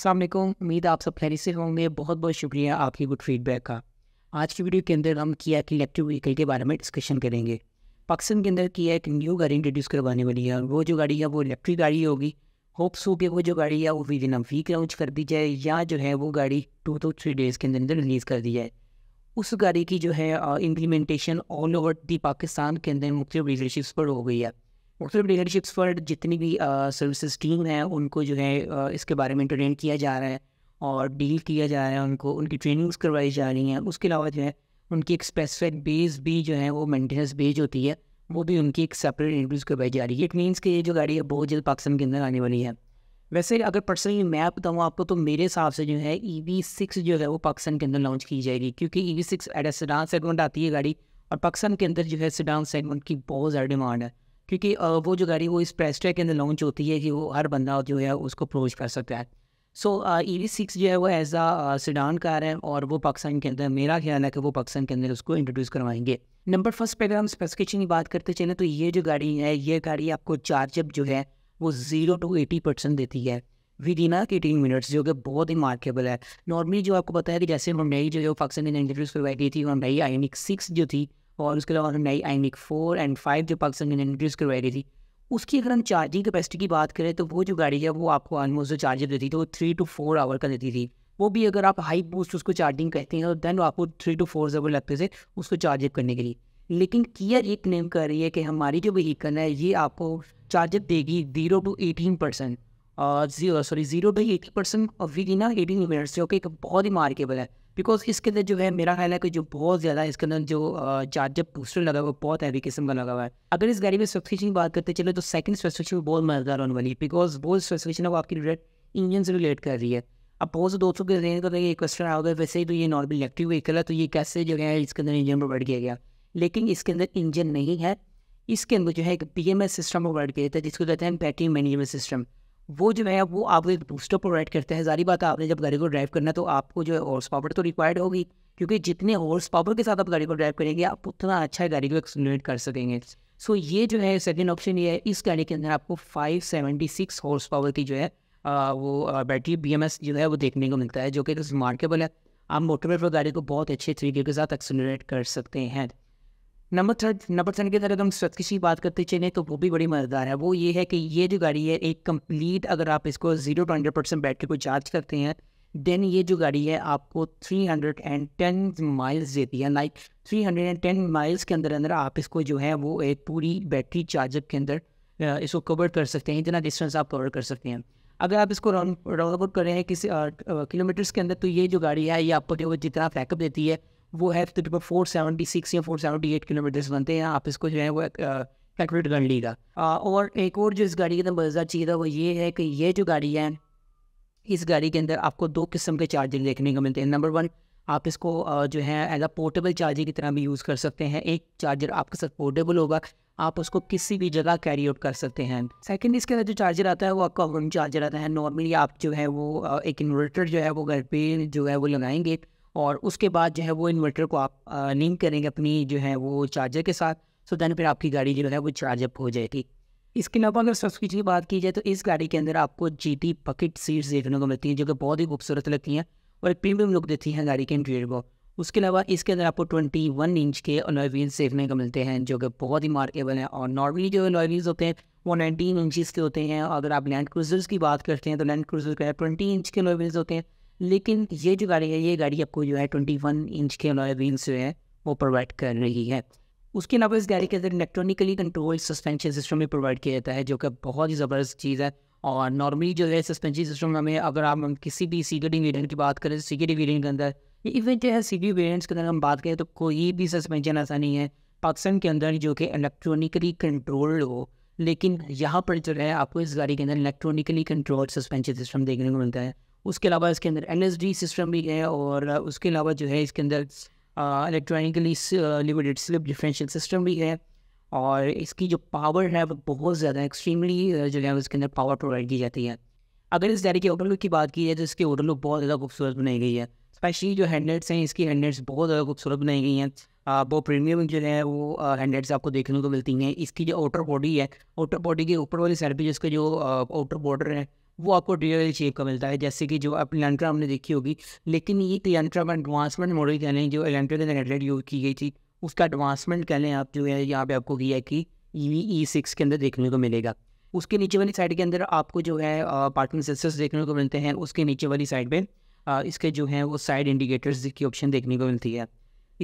असलम उम्मीद आप सब खैरियत से होंगे बहुत बहुत शुक्रिया आपकी गुड फीडबैक का आज की वीडियो के अंदर हम किया कि इलेक्ट्रिक व्हीकल के बारे में डिस्कशन करेंगे पाकिस्तान के अंदर किया एक न्यू गाड़ी इंट्रोड्यूस करवाने वाली है वो जो गाड़ी है वो इलेक्ट्रिक गाड़ी होगी होप्स हो कि वो जो गाड़ी है वो विद इन वीक लॉन्च कर दी जाए या जो है वो गाड़ी टू टू थ्री डेज़ के अंदर रिलीज़ कर दी जाए उस गाड़ी की जो है implementation all over the Pakistan के अंदर मुख्तलिफ रिलेशनशिप्स पर हो गई है व्हाट्सएप लीडरशिप्स फॉर जितनी भी सर्विसेज टीम है उनको जो है इसके बारे में इंटरटेन किया जा रहा है और डील किया जा रहा है उनको उनकी ट्रेनिंग्स करवाई जा रही हैं उसके अलावा जो है उनकी एक स्पेसिफिक बेस भी जो है वो मेंटेनेंस बेज होती है वो भी उनकी एक सेपरेट इंट्रोड्यूस करवाई जा रही है इट मीनस कि ये जो गाड़ी है बहुत जल्द पाकिस्तान के अंदर आने वाली है वैसे अगर पर्सनली मैं बताऊँ आपको तो मेरे हिसाब से जो है ई वी सिक्स जो है वो पाकिस्तान के अंदर लॉन्च की जाएगी क्योंकि E V six eight a sedan segment आती है गाड़ी और पाकिस्तान के अंदर जो है सेडान सेगमेंट की बहुत ज़्यादा डिमांड है क्योंकि वो जो गाड़ी वो इस प्राइस ट्रैक के अंदर लॉन्च होती है कि वो हर बंदा जो है उसको अप्रोच कर सकता है सो ई वी सिक्स जो है वो एज आ सिडान कार है और वो पाकिस्तान के अंदर मेरा ख्याल है कि वो पाकिस्तान के अंदर उसको इंट्रोड्यूस करवाएंगे नंबर फर्स्ट पर अगर हम स्पेसिफिकेशन की बात करते चले तो ये जो गाड़ी है ये गाड़ी आपको चार्जअप जो है वो ज़ीरो टू एटी परसेंट देती है विद इन एटीन मिनट्स जो कि बहुत ही मार्केबल है नॉर्मली जो आपको पता है कि जैसे नई जो है पाकिस्तान के अंदर इंट्रोड्यूस करवाई गई थी नई आई एनिक सिक्स जो थी और उसके अलावा नई आई मिक फोर एंड फाइव जो पाकिस्तान ने इंट्रोड्यूस करवाई रही थी उसकी अगर हम चार्जिंग कैपेसिटी की बात करें तो वो जो गाड़ी है वो आपको ऑलमोस्ट जो चार्जर देती थी वो थ्री टू फोर आवर का देती थी वो भी अगर आप हाई बूस्ट उसको चार्जिंग कहते हैं तो देन आपको थ्री टू फोर जबर लगते थे उसको चार्जअप करने के लिए लेकिन कियर एक नेम कर रही है कि हमारी जो व्हीकल है ये आपको चार्जअप देगी zero to eighteen percent sorry zero to eighty percent और विद इन एटीन मिनट्स जो कि एक बहुत ही मार्केबल है बिकॉज इसके अंदर जो है मेरा ख्याल है कि जो बहुत ज़्यादा इसके अंदर जो चार्जर बूस्टर लगा हुआ है बहुत हैवी किस्म का लगा हुआ है अगर इस गाड़ी में स्पेसिफिकेशन की बात करते चले तो सेकंड स्पेसिफिकेशन बहुत मज़ेदार होने वाली है बिकॉज वो स्पेसिफिकेशन है वो आपकी रिलेट इंजन से रिलेट कर रही है अब बहुत से दोस्तों के रेंज का ये क्वेश्चन आ गया वैसे ही तो ये नॉर्मल इलेक्ट्रिक व्हीकल है तो ये कैसे जो है इसके अंदर इंजन प्रोवाइड किया गया लेकिन इसके अंदर इंजन नहीं है इसके अंदर जो है एक पी सिस्टम प्रोवाइड किया जाता है जिसको कहते हैं बैटरी मैनेजमेंट सिस्टम वो जो है वो आपको एक बूस्टर प्रोवाइड करते हैं सारी बात आपने जब गाड़ी को ड्राइव करना तो आपको जो है हॉर्स पावर तो रिक्वायर्ड होगी क्योंकि जितने हॉर्स पावर के साथ आप गाड़ी को ड्राइव करेंगे आप उतना अच्छा गाड़ी को एक्सलेट कर सकेंगे सो so, ये जो है सेकेंड ऑप्शन ये है इस गाड़ी के अंदर आपको five seventy six horse power की जो है आ, वो बैटरी बी जो है वो देखने को मिलता है जो कि रिमार्केबल है आप मोटरवे पर गाड़ी को बहुत अच्छे तरीके के साथ एक्सलेट कर सकते हैं नंबर थर्ड नंबर थर्ड के अंदर अगर हम स्वच्छ की बात करते चले तो वो भी बड़ी मज़ेदार है वो ये है कि ये जो गाड़ी है एक कंप्लीट अगर आप इसको zero to hundred percent battery को चार्ज करते हैं देन ये जो गाड़ी है आपको three hundred and ten miles देती है like three hundred and ten miles के अंदर अंदर आप इसको जो है वो एक पूरी बैटरी चार्जअप के अंदर इसको कवर कर सकते हैं इतना डिस्टेंस आप कवर कर सकते हैं अगर आप इसको राउंड राउंड अबाउट कर रहे हैं किसी किलोमीटर्स के अंदर तो ये जो गाड़ी है ये आपको जो जितना बैकअप देती है वो है तो तकरीबन फोर सेवेंटी सिक्स या फोर सेवेंटी एट किलोमीटर्स बनते हैं आप इसको जो है वो कैलकुलेट कर लीजिएगा और एक और जो इस गाड़ी के अंदर मजा चीज़ है वो ये है कि ये जो गाड़ी है इस गाड़ी के अंदर आपको दो किस्म के चार्जर देखने को मिलते हैं नंबर वन आप इसको जो है एज अ पोर्टेबल चार्जर की तरह भी यूज़ कर सकते हैं एक चार्जर आपके साथ पोर्टेबल होगा आप उसको किसी भी जगह कैरी आउट कर सकते हैं सेकंड इसके अंदर जो चार्जर आता है वो आपका होम चार्जर आता है नॉर्मली आप जो है वो एक इन्वर्टर जो है वो घर पे जो है वो लगाएंगे और उसके बाद जो है वो इन्वर्टर को आप लिंक करेंगे अपनी जो है वो चार्जर के साथ सो दैन फिर आपकी गाड़ी जो है वो चार्जअप हो जाएगी इसके अलावा अगर सब्सिडी की बात की जाए तो इस गाड़ी के अंदर आपको जी टी पकेट सीट्स देखने को मिलती हैं जो कि बहुत ही खूबसूरत लगती हैं और एक प्रीमियम लुक देती हैं गाड़ी के इंटीरियर को उसके अलावा इसके अंदर आपको ट्वेंटी वन इंच के अलॉय व्हील्स देखने को मिलते हैं जो कि बहुत ही मार्केबल हैं और नॉर्मली जो अलॉय व्हील्स होते हैं वो नाइनटीन इंचज़ के होते हैं अगर आप लैंड क्रूजर्स की बात करते हैं तो लैंड क्रूजर के ट्वेंटी इंच के अलॉय व्हील्स होते हैं लेकिन ये जो गाड़ी है ये गाड़ी आपको जो है ट्वेंटी वन इंच के अलॉय व्हील्स जो है वो प्रोवाइड कर रही है उसके अलावा इस गाड़ी के अंदर इलेक्ट्रॉनिकली कंट्रोल सस्पेंशन सिस्टम भी प्रोवाइड किया जाता है जो कि बहुत ही ज़बरदस्त चीज़ है और नॉर्मली जो है सस्पेंशन सिस्टम हमें अगर आप किसी भी सीकेडी वेरियंट की बात करें सीकेडी वेरियंट के अंदर इवन जो है सीडी वेरियंट्स के अंदर हम बात करें तो कोई भी सस्पेंशन ऐसा नहीं है पाकिस्तान के अंदर जो कि इलेक्ट्रॉनिकली कंट्रोल्ड हो लेकिन यहाँ पर जो है आपको इस गाड़ी के अंदर इलेक्ट्रॉनिकली कंट्रोल सस्पेंशन सिस्टम देखने को मिलता है उसके अलावा इसके अंदर एन सिस्टम भी है और उसके अलावा जो है इसके अंदर electronically limited slip differential system भी है और इसकी जो पावर है वो बहुत ज़्यादा एक्सट्रीमली जो है उसके अंदर पावर प्रोवाइड की जाती है अगर इस डायरी के ओवरलुक की बात की जाए तो इसके ओवरलुक बहुत ज़्यादा खूबसूरत बनाई गई है स्पेशली जो हैंडलेट्स हैं इसकी हैंडलेट्स बहुत ज़्यादा खूबसूरत बनाई गई हैं वो प्रीमियम जो है वो हैंडलेट्स आपको देखने को मिलती हैं इसकी जो आउटर बॉडी है आउटर बॉडी के ऊपर वाली साइड पर जिसके जो आउटर बॉर्डर है वो आपको ड्यूअल शेप का मिलता है जैसे कि जो आप इलेंट्रा हमने देखी होगी लेकिन ये इलेंट्रा में एडवांसमेंट मॉडल कह लें जो इलेंट्रा के जनरेटर यूज की गई थी उसका एडवांसमेंट कह लें आप जो है यहाँ पे आपको किया कि ई ई सिक्स के अंदर देखने को मिलेगा उसके नीचे वाली साइड के अंदर आपको जो है पार्किंग सेंसर्स देखने को मिलते हैं उसके नीचे वाली साइड में इसके जो है वो साइड इंडिकेटर्स की ऑप्शन देखने को मिलती है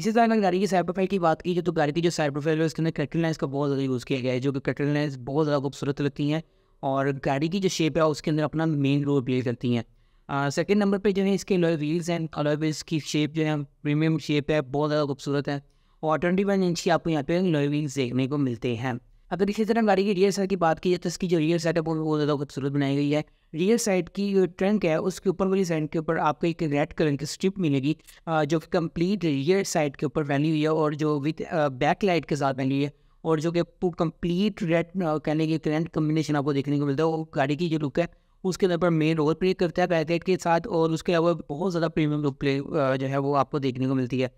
इसी तरह अगर गाड़ी की साइड प्रोफाइल की बात की जाए तो गाड़ी की जो साइड प्रोफाइल है उसके अंदर कटल लाइन्स का बहुत ज़्यादा यूज़ किया गया है जो कि कटल लाइन्स बहुत ज़्यादा खूबसूरत लगती हैं और गाड़ी की जो शेप है उसके अंदर अपना मेन रोल प्ले करती हैं सेकेंड नंबर पर जो है इसके alloy wheels and alloy wheels की शेप जो है प्रीमियम शेप है बहुत ज़्यादा खूबसूरत है और ट्वेंटी वन इंच की आपको यहाँ पे अलॉय व्हील्स देखने को मिलते हैं अगर इसी तरह गाड़ी की रियर साइड की बात की जाए तो इसकी जो रियर साइड है वो बहुत ज़्यादा खूबसूरत बनाई गई है रियर साइड की जो ट्रंक है उसके ऊपर वाली साइड के ऊपर आपको एक रेड कलर की स्ट्रिप मिलेगी जो कि कम्प्लीट रियर साइड के ऊपर वैली हुई है और जो विथ बैक लाइट के साथ वैली हुई है और जो कि आपको कंप्लीट रेड कहने की करंट कम्बिनेशन आपको देखने को मिलता है वो गाड़ी की जो लुक है उसके अंदर पर मेन रोल प्ले करता है पैकेट के साथ और उसके अलावा बहुत ज़्यादा प्रीमियम लुक प्ले जो है वो आपको देखने को मिलती है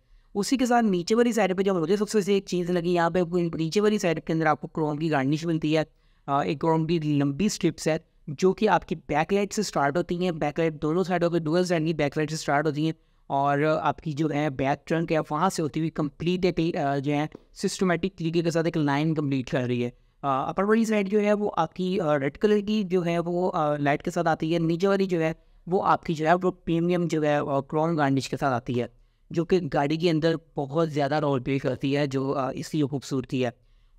उसी के साथ नीचे वाली साइड पर जो मुझे सबसे से एक चीज़ लगी यहाँ पे नीचे वाली साइड के अंदर आपको क्रोम की गार्निश मिलती है एक क्रोम की लंबी स्ट्रिप्स है जो कि आपकी बैकलाइट से स्टार्ट होती हैं बैकलाइट दोनों साइडों पर डुअल साइड की बैकलाइट से स्टार्ट होती हैं और आपकी जो है बैक ट्रंक है वहाँ से होती हुई कंप्लीट एक जो है सिस्टमेटिक तरीके के साथ एक लाइन कंप्लीट कर रही है अपर बॉडी साइड जो है वो आपकी रेड कलर की जो है वो लाइट के साथ आती है नीचे वाली जो है वो आपकी जो है वो प्रीमियम जो है क्रॉन गार्निश के साथ आती है जो कि गाड़ी के अंदर बहुत ज़्यादा रोल प्ले करती है जो इसकी खूबसूरती है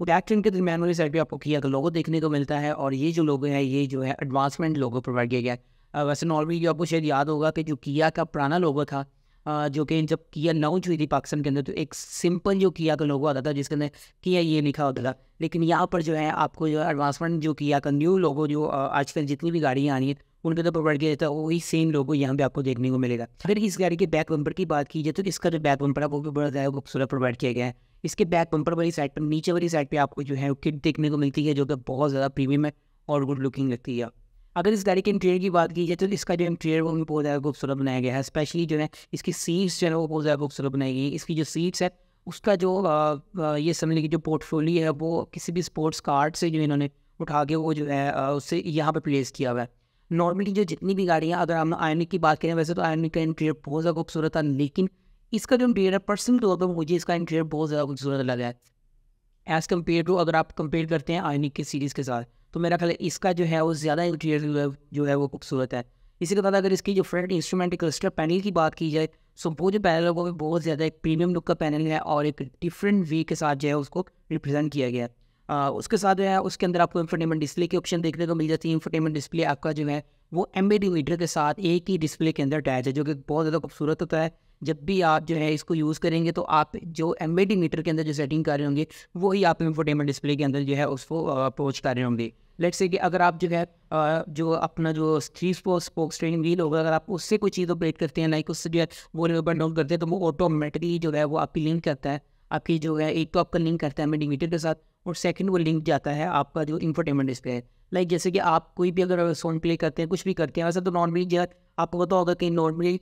वो बैक ट्रंक के दरमियान वाली साइड भी आपको किया लोगो तो देखने को मिलता है और ये जो लोगो है ये जो है एडवांसमेंट लोगो प्रोवाइड किया गया है वैसे नॉर्मली जो आपको शायद याद होगा कि जो किया का पुराना लोगो था जो कि जब किया लॉन्च हुई थी पाकिस्तान के अंदर तो एक सिंपल जो किया का लोगो आता था जिसके अंदर किया ये लिखा होता था लेकिन यहाँ पर जो है आपको जो एडवांसमेंट जो किया का न्यू लोगो जो आजकल जितनी भी गाड़ियाँ आ रही हैं उनके अंदर प्रोवाइड किया जाता है वही सेम लोगो यहाँ पे आपको देखने को मिलेगा अगर इस गाड़ी के बैक बम्पर की बात की जाए तो इसका जो बैक बम्पर है वो भी बड़ा ज़्यादा खूबसूरत प्रोवाइड किया गया है इसके बैक बम्पर वाली साइड पर नीचे वाली साइड पर आपको जो है किट देखने को मिलती है जो कि बहुत ज़्यादा प्रीमियम है और गुड लुकिंग लगती है अगर इस गाड़ी के इंटीरियर की बात की जाए तो इसका जो इंटीरियर वो भी बहुत ज़्यादा खूबसूरत बनाया गया है स्पेशली जो है इसकी सीट्स जो है वो बहुत ज़्यादा खूबसूरत बनाई गई इसकी जो सीट्स है उसका जो आ, ये समझ लीजिए जो पोर्टफोलियो है वो किसी भी स्पोर्ट्स कार्ड से जो इन्होंने उठा के वो जो है उससे यहाँ पर प्लेस किया हुआ है नॉर्मली जो जितनी भी गाड़ियाँ अगर हम आयनिक की बात करें वैसे तो आयनिक का इंटीरियर बहुत ज़्यादा खूबसूरत था लेकिन इसका जो इंटीरियर है पर्सनल तौर पर मुझे इसका इंटीरियर बहुत ज़्यादा खूबसूरत लगा है एज़ कम्पेयर टू अगर आप कंपेयर करते हैं आयनिक की सीरीज़ के साथ तो मेरा ख्याल इसका जो है वो ज़्यादा इंटीरियर जो है वो खूबसूरत है इसी के साथ अगर इसकी जो फ्रंट इंस्ट्रूमेंट क्लस्टर पैनल की बात की जाए सो वो जो पैनल है वो भी बहुत ज़्यादा एक प्रीमियम लुक का पैनल है और एक डिफरेंट वे के साथ जो है उसको रिप्रेजेंट किया गया है आ, उसके साथ जो है उसके अंदर आपको इंफोटेनमेंट डिस्प्ले के ऑप्शन देखने को मिल जाती है इंफोटेनमेंट डिस्प्ले आपका जो है वो एम मीटर के साथ एक ही डिस्प्ले के अंदर अटैच है जो कि बहुत ज़्यादा खूबसूरत होता है जब भी आप जो है इसको यूज़ करेंगे तो आप जो एम मीटर के अंदर जो सेटिंग कर रहे होंगे वही आप इंफोटेनमेंट डिस्प्ले के अंदर जो है उसको अप्रोच कर रहे होंगे लेट से कि अगर आप जो है जो अपना जो थ्री स्पोक्स ट्रेनिंग व्हील होगा अगर आप उससे कोई चीज़ ऑपरेट करते हैं लाइक उससे जो है वो अप डाउन करते हैं तो वो ऑटोमेटिकली जो है वो आपकी लिंक करता है आपकी जो है एक तो आपका लिंक करता है मीटर के साथ और सेकंड वो लिंक जाता है आपका जो इंफोटेनमेंट डिस्प्ले है लाइक जैसे कि आप कोई भी अगर सॉन्ग प्ले करते हैं कुछ भी करते हैं वैसे तो नॉर्मली जो आपको पता होगा कि नॉर्मली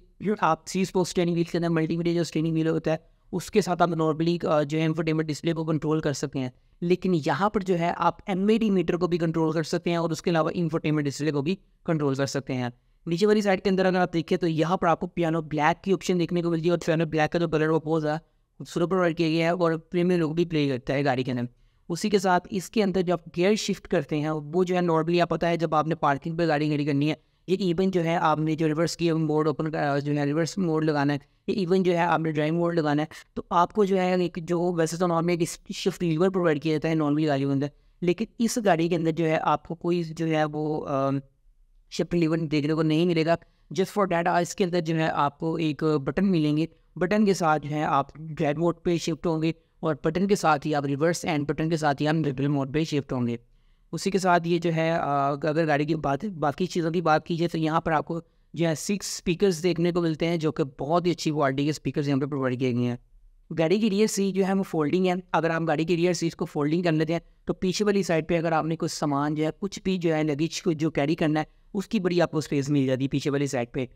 आप सी स्पोर्ट्स ट्रेनिंग व्हील के अंदर मल्टीमीडिया जो ट्रेनिंग व्हील होता है उसके साथ आप नॉर्मली जो है इंफोटेनमेंट डिस्प्ले को कंट्रोल कर सकते हैं लेकिन यहाँ पर जो है आप एम मीटर को भी कंट्रोल कर सकते हैं और उसके अलावा इंफोटेनमेंट डिस्प्ले को भी कंट्रोल कर सकते हैं नीचे वाली साइड के अंदर अगर आप देखें तो यहाँ पर आपको पियानो ब्लैक की ऑप्शन देखने को मिलती है और पियानो ब्लैक का जो कलर वो बहुत ज़्यादा सुपर प्रोवाइड किया गया है और प्रीमियम लोग भी प्ले करता है गाड़ी के अंदर उसी के साथ इसके अंदर जब गेयर शिफ्ट करते हैं वो जो है नॉर्मली आप पता है जब आपने पार्किंग पर गाड़ी खड़ी करनी है ये इवन जो है आपने जो रिवर्स की मोड ओपन जो है रिवर्स मोड लगाना है ये इवन जो है आपने ड्राइविंग मोड लगाना है तो आपको जो है एक जो वैसे तो नॉर्मल एक शिफ्ट लीवर प्रोवाइड किया जाता है नॉर्मल गाड़ियों के अंदर लेकिन इस गाड़ी के अंदर जो है आपको कोई जो है वो शिफ्ट लीवर देखने को नहीं मिलेगा जस्ट फॉर डैट इसके अंदर जो है आपको एक बटन मिलेंगे बटन के साथ जो है आप ड्राइव मोड पर शिफ्ट होंगे और बटन के साथ ही आप रिवर्स एंड बटन के साथ ही आप रिबल मोड पर शिफ्ट होंगे उसी के साथ ये जो है अगर गाड़ी की बात बाकी चीज़ों की बात की जाए तो यहाँ पर आपको जो है सिक्स स्पीकर्स देखने को मिलते हैं जो कि बहुत ही अच्छी क्वालिटी के स्पीकर्स यहाँ पर प्रोवाइड किए गए हैं गाड़ी की रियर सीट जो है वो फोल्डिंग है अगर आप गाड़ी की रियर सीट को फोल्डिंग कर लेते हैं तो पीछे वाली साइड पे अगर आपने कुछ सामान जो है कुछ भी जो है लगेज को जो कैरी करना है उसकी बड़ी आपको स्पेस मिल जाती है पीछे वाली साइड पे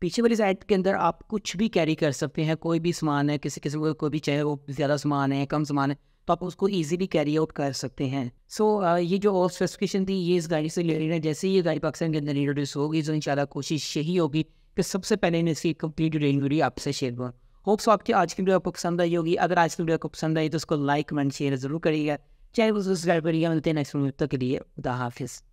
पीछे वाली साइड के अंदर आप कुछ भी कैरी कर सकते हैं कोई भी सामान है किसी किस्म का कोई भी चाहे वो ज़्यादा सामान है कम सामान है तो आप उसको ईजिली कैरी आउट कर सकते हैं सो so, uh, ये जो और स्पेसिफिकेशन थी ये इस गाड़ी से रिलेटेड है जैसे ही ये गाड़ी पाकिस्तान के अंदर इंट्रोड्यूस होगी तो इन कोशिश यही होगी कि सबसे पहले इसकी कंप्लीट डिटेल वीडियो आपसे शेयर करूँ होप्स आपकी आज की वीडियो आपको पसंद आई होगी अगर आज की वीडियो आपको पसंद आई तो उसको लाइक कमेंट शेयर ज़रूर करिएगा चाहे वो सब्सक्राइब करिएगा मिलते हैं नेक्स्ट वीडियो तक के लिए खुदा हाफिज़